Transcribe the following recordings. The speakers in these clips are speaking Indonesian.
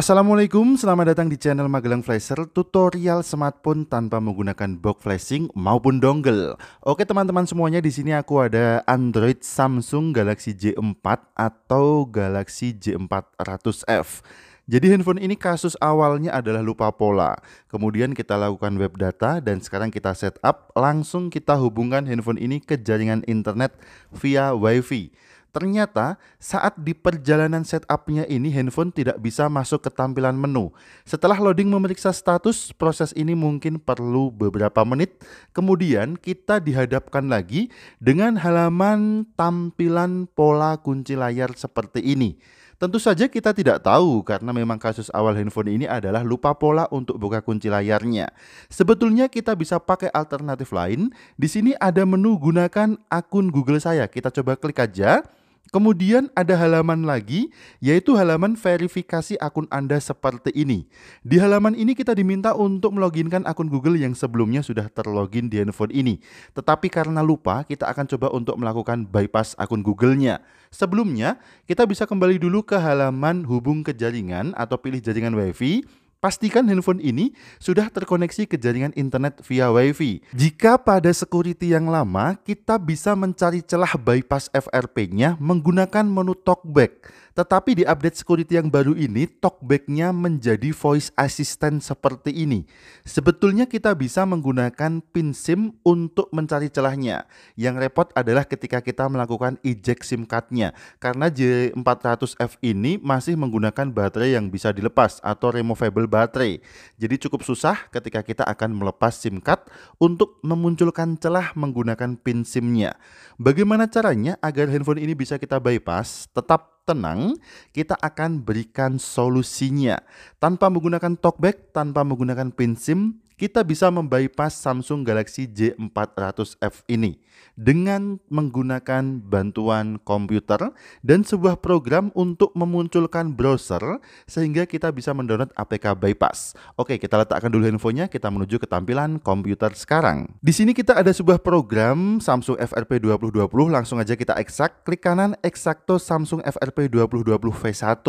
Assalamualaikum, selamat datang di channel Magelang Flasher tutorial smartphone tanpa menggunakan box flashing maupun dongle. Oke teman-teman semuanya di sini aku ada Android Samsung Galaxy J4 atau Galaxy J400F. Jadi handphone ini kasus awalnya adalah lupa pola. Kemudian kita lakukan web data dan sekarang kita setup langsung kita hubungkan handphone ini ke jaringan internet via WiFi. Ternyata saat di perjalanan setupnya ini handphone tidak bisa masuk ke tampilan menu. Setelah loading memeriksa status, proses ini mungkin perlu beberapa menit. Kemudian kita dihadapkan lagi dengan halaman tampilan pola kunci layar seperti ini. Tentu saja kita tidak tahu karena memang kasus awal handphone ini adalah lupa pola untuk buka kunci layarnya. Sebetulnya kita bisa pakai alternatif lain. Di sini ada menu gunakan akun Google saya. Kita coba klik aja. Kemudian ada halaman lagi, yaitu halaman verifikasi akun Anda seperti ini. Di halaman ini kita diminta untuk meloginkan akun Google yang sebelumnya sudah terlogin di handphone ini. Tetapi karena lupa, kita akan coba untuk melakukan bypass akun Google-nya. Sebelumnya, kita bisa kembali dulu ke halaman hubung ke jaringan atau pilih jaringan WiFi Pastikan handphone ini sudah terkoneksi ke jaringan internet via WiFi. Jika pada security yang lama, kita bisa mencari celah bypass FRP-nya menggunakan menu talkback. Tetapi di update security yang baru ini, talkback-nya menjadi voice assistant seperti ini. Sebetulnya kita bisa menggunakan pin SIM untuk mencari celahnya. Yang repot adalah ketika kita melakukan eject SIM card-nya. Karena J400F ini masih menggunakan baterai yang bisa dilepas atau removable baterai. Jadi cukup susah ketika kita akan melepas SIM card untuk memunculkan celah menggunakan pin SIM-nya. Bagaimana caranya agar handphone ini bisa kita bypass, tetap tenang, kita akan berikan solusinya. Tanpa menggunakan talkback, tanpa menggunakan pin SIM, kita bisa membypass Samsung Galaxy J400F ini dengan menggunakan bantuan komputer dan sebuah program untuk memunculkan browser sehingga kita bisa mendownload APK bypass. Oke, kita letakkan dulu infonya. kita menuju ke tampilan komputer sekarang. Di sini kita ada sebuah program Samsung FRP 2020, langsung aja kita ekstrak, klik kanan eksakto Samsung FRP 2020 V1.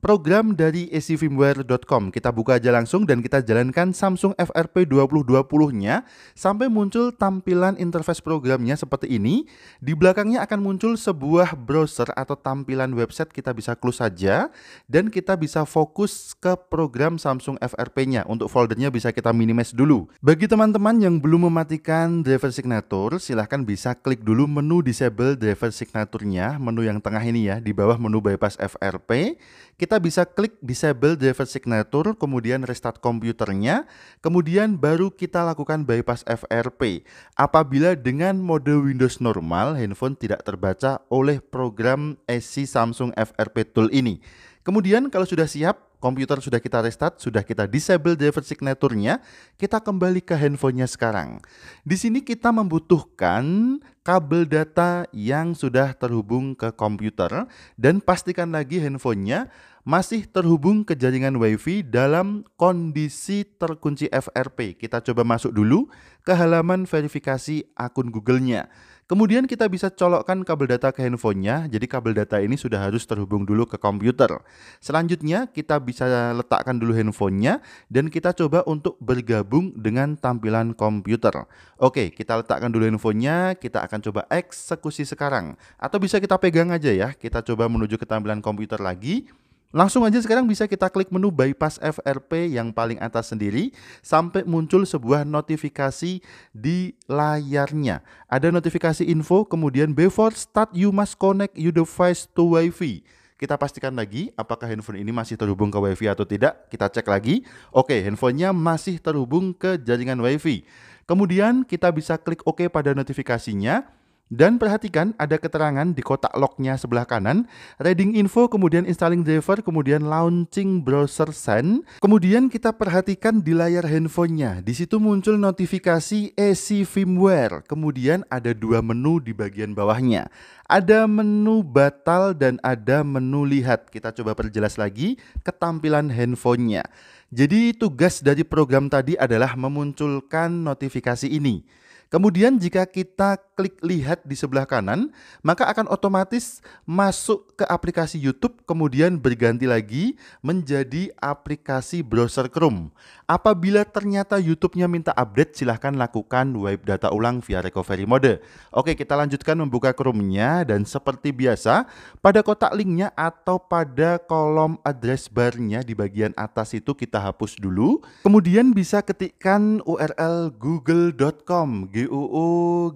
Program dari acfirmware.com, e kita buka aja langsung dan kita jalankan Samsung FRP RP2020-nya sampai muncul tampilan interface programnya seperti ini. Di belakangnya akan muncul sebuah browser atau tampilan website kita bisa close saja dan kita bisa fokus ke program Samsung FRP-nya. Untuk foldernya bisa kita minimize dulu. Bagi teman-teman yang belum mematikan driver signature, silahkan bisa klik dulu menu disable driver signature-nya menu yang tengah ini ya, di bawah menu bypass FRP. Kita bisa klik disable driver signature, kemudian restart komputernya, kemudian Kemudian baru kita lakukan bypass FRP apabila dengan mode Windows normal handphone tidak terbaca oleh program SC Samsung FRP Tool ini. Kemudian kalau sudah siap, komputer sudah kita restart, sudah kita disable driver signaturnya, kita kembali ke handphonenya sekarang. Di sini kita membutuhkan kabel data yang sudah terhubung ke komputer dan pastikan lagi handphonenya masih terhubung ke jaringan WiFi dalam kondisi terkunci FRP. Kita coba masuk dulu ke halaman verifikasi akun Google-nya. Kemudian kita bisa colokkan kabel data ke handphonenya, jadi kabel data ini sudah harus terhubung dulu ke komputer. Selanjutnya kita bisa letakkan dulu handphonenya dan kita coba untuk bergabung dengan tampilan komputer. Oke, kita letakkan dulu handphonenya, kita akan coba eksekusi sekarang. Atau bisa kita pegang aja ya, kita coba menuju ke tampilan komputer lagi. Langsung aja sekarang bisa kita klik menu bypass FRP yang paling atas sendiri sampai muncul sebuah notifikasi di layarnya. Ada notifikasi info kemudian before start you must connect your device to WiFi. Kita pastikan lagi apakah handphone ini masih terhubung ke WiFi atau tidak. Kita cek lagi. Oke, handphonenya masih terhubung ke jaringan WiFi. Kemudian kita bisa klik OK pada notifikasinya dan perhatikan ada keterangan di kotak lognya sebelah kanan, reading info, kemudian installing driver, kemudian launching browser send. Kemudian kita perhatikan di layar handphonenya, di situ muncul notifikasi AC e firmware. Kemudian ada dua menu di bagian bawahnya. Ada menu batal dan ada menu lihat. Kita coba perjelas lagi ketampilan handphonenya. Jadi tugas dari program tadi adalah memunculkan notifikasi ini. Kemudian jika kita klik lihat di sebelah kanan, maka akan otomatis masuk ke aplikasi YouTube kemudian berganti lagi menjadi aplikasi browser Chrome. Apabila ternyata YouTube-nya minta update, silahkan lakukan wipe data ulang via recovery mode. Oke, kita lanjutkan membuka Chrome-nya dan seperti biasa, pada kotak link-nya atau pada kolom address bar-nya di bagian atas itu kita hapus dulu. Kemudian bisa ketikkan URL google.com, g u o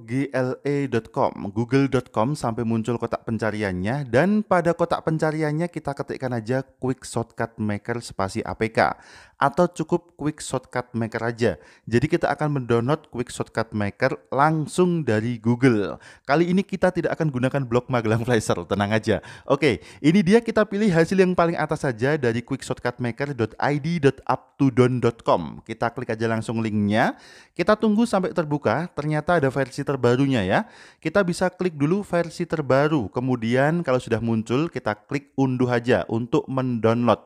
g l google.com, e google.com sampai muncul kotak pencariannya dan pada kotak pencariannya kita ketikkan aja quick shortcut maker spasi APK atau cukup Quick Shortcut Maker aja. Jadi kita akan mendownload Quick Shortcut Maker langsung dari Google. Kali ini kita tidak akan gunakan blog Magelang Flasher, tenang aja. Oke, ini dia kita pilih hasil yang paling atas saja dari Quick quickshortcutmaker.id.uptodon.com. Kita klik aja langsung linknya. Kita tunggu sampai terbuka, ternyata ada versi terbarunya ya. Kita bisa klik dulu versi terbaru, kemudian kalau sudah muncul kita klik unduh aja untuk mendownload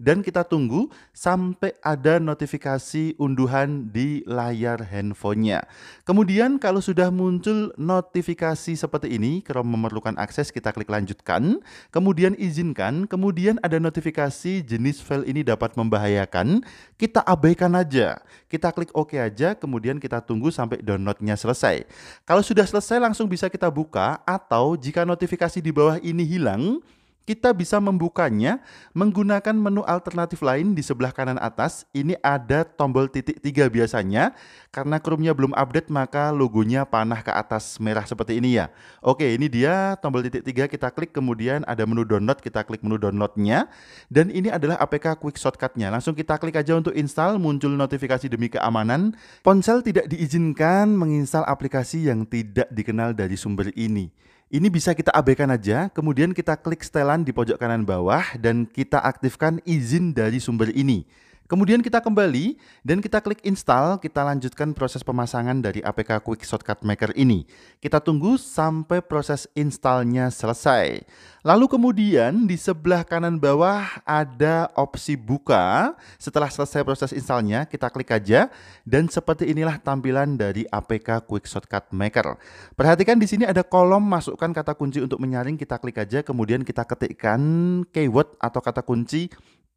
dan kita tunggu sampai ada notifikasi unduhan di layar handphonenya. Kemudian kalau sudah muncul notifikasi seperti ini, kalau memerlukan akses kita klik lanjutkan, kemudian izinkan, kemudian ada notifikasi jenis file ini dapat membahayakan, kita abaikan aja. Kita klik OK aja, kemudian kita tunggu sampai downloadnya selesai. Kalau sudah selesai langsung bisa kita buka atau jika notifikasi di bawah ini hilang, kita bisa membukanya menggunakan menu alternatif lain di sebelah kanan atas. Ini ada tombol titik tiga biasanya. Karena Chrome-nya belum update, maka logonya panah ke atas merah seperti ini ya. Oke, ini dia tombol titik tiga kita klik, kemudian ada menu download, kita klik menu downloadnya. Dan ini adalah APK Quick Shortcut-nya. Langsung kita klik aja untuk install, muncul notifikasi demi keamanan. Ponsel tidak diizinkan menginstal aplikasi yang tidak dikenal dari sumber ini. Ini bisa kita abaikan aja, kemudian kita klik setelan di pojok kanan bawah dan kita aktifkan izin dari sumber ini. Kemudian kita kembali dan kita klik install, kita lanjutkan proses pemasangan dari APK Quick Shortcut Maker ini. Kita tunggu sampai proses installnya selesai. Lalu kemudian di sebelah kanan bawah ada opsi buka. Setelah selesai proses installnya, kita klik aja. Dan seperti inilah tampilan dari APK Quick Shortcut Maker. Perhatikan di sini ada kolom masukkan kata kunci untuk menyaring, kita klik aja. Kemudian kita ketikkan keyword atau kata kunci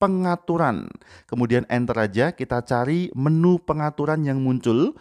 pengaturan. Kemudian enter aja, kita cari menu pengaturan yang muncul.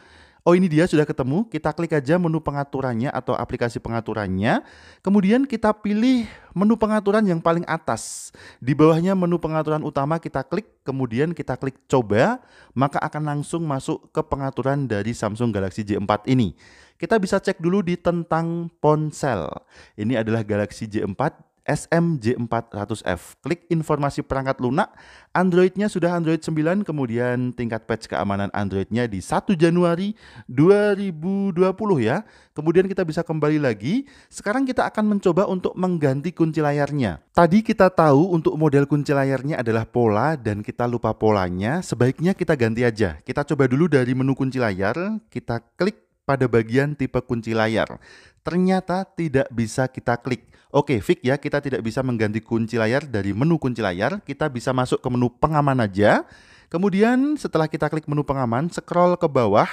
Oh ini dia sudah ketemu, kita klik aja menu pengaturannya atau aplikasi pengaturannya. Kemudian kita pilih menu pengaturan yang paling atas. Di bawahnya menu pengaturan utama kita klik, kemudian kita klik coba, maka akan langsung masuk ke pengaturan dari Samsung Galaxy J4 ini. Kita bisa cek dulu di tentang ponsel. Ini adalah Galaxy J4 SMJ400F. Klik informasi perangkat lunak, Androidnya sudah Android 9, kemudian tingkat patch keamanan Androidnya di 1 Januari 2020 ya. Kemudian kita bisa kembali lagi, sekarang kita akan mencoba untuk mengganti kunci layarnya. Tadi kita tahu untuk model kunci layarnya adalah pola dan kita lupa polanya, sebaiknya kita ganti aja. Kita coba dulu dari menu kunci layar, kita klik pada bagian tipe kunci layar. Ternyata tidak bisa kita klik. Oke, fix ya, kita tidak bisa mengganti kunci layar dari menu kunci layar, kita bisa masuk ke menu pengaman aja. Kemudian setelah kita klik menu pengaman, scroll ke bawah,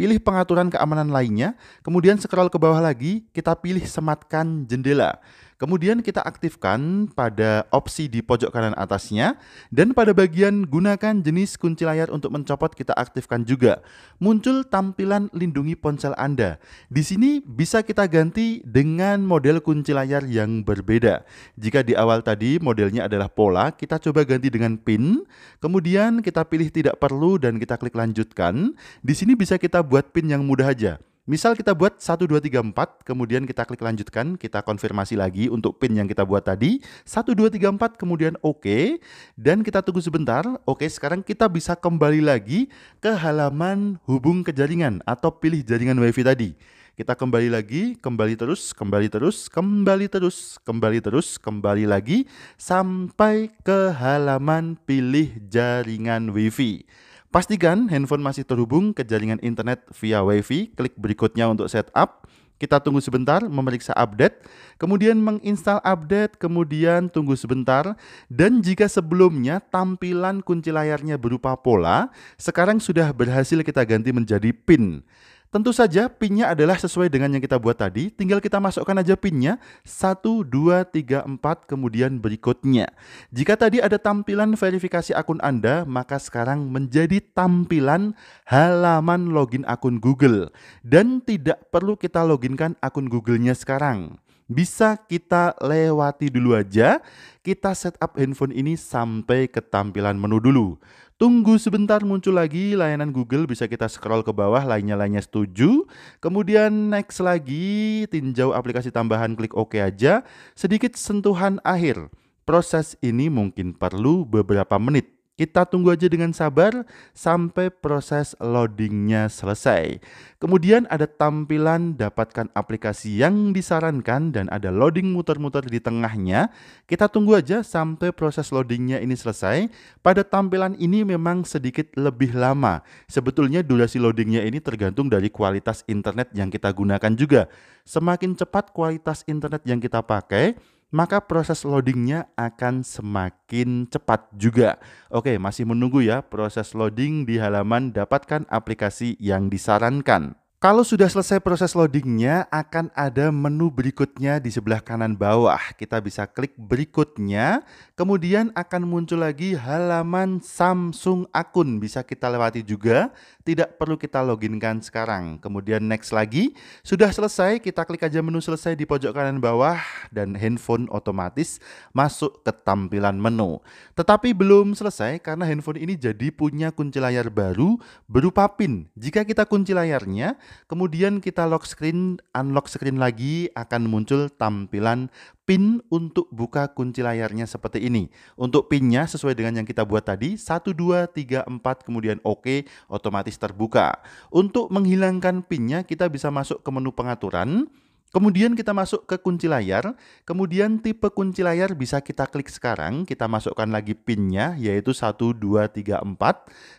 pilih pengaturan keamanan lainnya, kemudian scroll ke bawah lagi, kita pilih sematkan jendela. Kemudian kita aktifkan pada opsi di pojok kanan atasnya dan pada bagian gunakan jenis kunci layar untuk mencopot kita aktifkan juga. Muncul tampilan lindungi ponsel Anda. Di sini bisa kita ganti dengan model kunci layar yang berbeda. Jika di awal tadi modelnya adalah pola, kita coba ganti dengan pin. Kemudian kita pilih tidak perlu dan kita klik lanjutkan. Di sini bisa kita buat pin yang mudah aja. Misal kita buat 1, 2, 3, 4, kemudian kita klik lanjutkan, kita konfirmasi lagi untuk pin yang kita buat tadi. 1, 2, 3, 4, kemudian oke. Dan kita tunggu sebentar. Oke, okay, sekarang kita bisa kembali lagi ke halaman hubung ke jaringan atau pilih jaringan wifi tadi. Kita kembali lagi, kembali terus, kembali terus, kembali terus, kembali terus, kembali lagi sampai ke halaman pilih jaringan wifi. Pastikan handphone masih terhubung ke jaringan internet via WiFi. Klik berikutnya untuk setup. Kita tunggu sebentar memeriksa update, kemudian menginstal update, kemudian tunggu sebentar. Dan jika sebelumnya tampilan kunci layarnya berupa pola, sekarang sudah berhasil kita ganti menjadi pin. Tentu saja pinnya adalah sesuai dengan yang kita buat tadi, tinggal kita masukkan aja pinnya 1, 2, 3, 4, kemudian berikutnya. Jika tadi ada tampilan verifikasi akun Anda, maka sekarang menjadi tampilan halaman login akun Google. Dan tidak perlu kita loginkan akun Google-nya sekarang bisa kita lewati dulu aja. Kita setup handphone ini sampai ke tampilan menu dulu. Tunggu sebentar muncul lagi layanan Google bisa kita scroll ke bawah lainnya-lainnya setuju. Kemudian next lagi tinjau aplikasi tambahan klik OK aja. Sedikit sentuhan akhir. Proses ini mungkin perlu beberapa menit kita tunggu aja dengan sabar sampai proses loadingnya selesai. Kemudian ada tampilan dapatkan aplikasi yang disarankan dan ada loading muter-muter di tengahnya. Kita tunggu aja sampai proses loadingnya ini selesai. Pada tampilan ini memang sedikit lebih lama. Sebetulnya durasi loadingnya ini tergantung dari kualitas internet yang kita gunakan juga. Semakin cepat kualitas internet yang kita pakai, maka proses loadingnya akan semakin cepat juga. Oke, masih menunggu ya proses loading di halaman dapatkan aplikasi yang disarankan. Kalau sudah selesai proses loadingnya, akan ada menu berikutnya di sebelah kanan bawah. Kita bisa klik berikutnya, kemudian akan muncul lagi halaman Samsung akun. Bisa kita lewati juga tidak perlu kita loginkan sekarang. Kemudian next lagi, sudah selesai, kita klik aja menu selesai di pojok kanan bawah dan handphone otomatis masuk ke tampilan menu. Tetapi belum selesai karena handphone ini jadi punya kunci layar baru berupa PIN. Jika kita kunci layarnya, kemudian kita lock screen, unlock screen lagi akan muncul tampilan pin untuk buka kunci layarnya seperti ini. Untuk pinnya sesuai dengan yang kita buat tadi, 1, 2, 3, 4, kemudian OK, otomatis terbuka. Untuk menghilangkan pinnya, kita bisa masuk ke menu pengaturan, Kemudian kita masuk ke kunci layar, kemudian tipe kunci layar bisa kita klik sekarang, kita masukkan lagi pinnya yaitu 1, 2, 3, 4,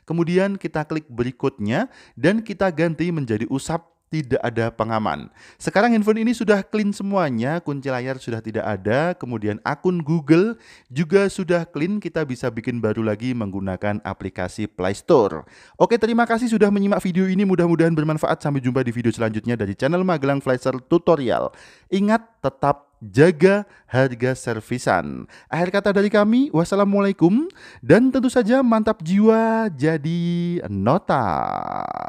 kemudian kita klik berikutnya dan kita ganti menjadi usap tidak ada pengaman. Sekarang handphone ini sudah clean semuanya, kunci layar sudah tidak ada, kemudian akun Google juga sudah clean, kita bisa bikin baru lagi menggunakan aplikasi Play Store. Oke, terima kasih sudah menyimak video ini, mudah-mudahan bermanfaat. Sampai jumpa di video selanjutnya dari channel Magelang Flasher Tutorial. Ingat, tetap jaga harga servisan. Akhir kata dari kami, wassalamualaikum, dan tentu saja mantap jiwa jadi nota.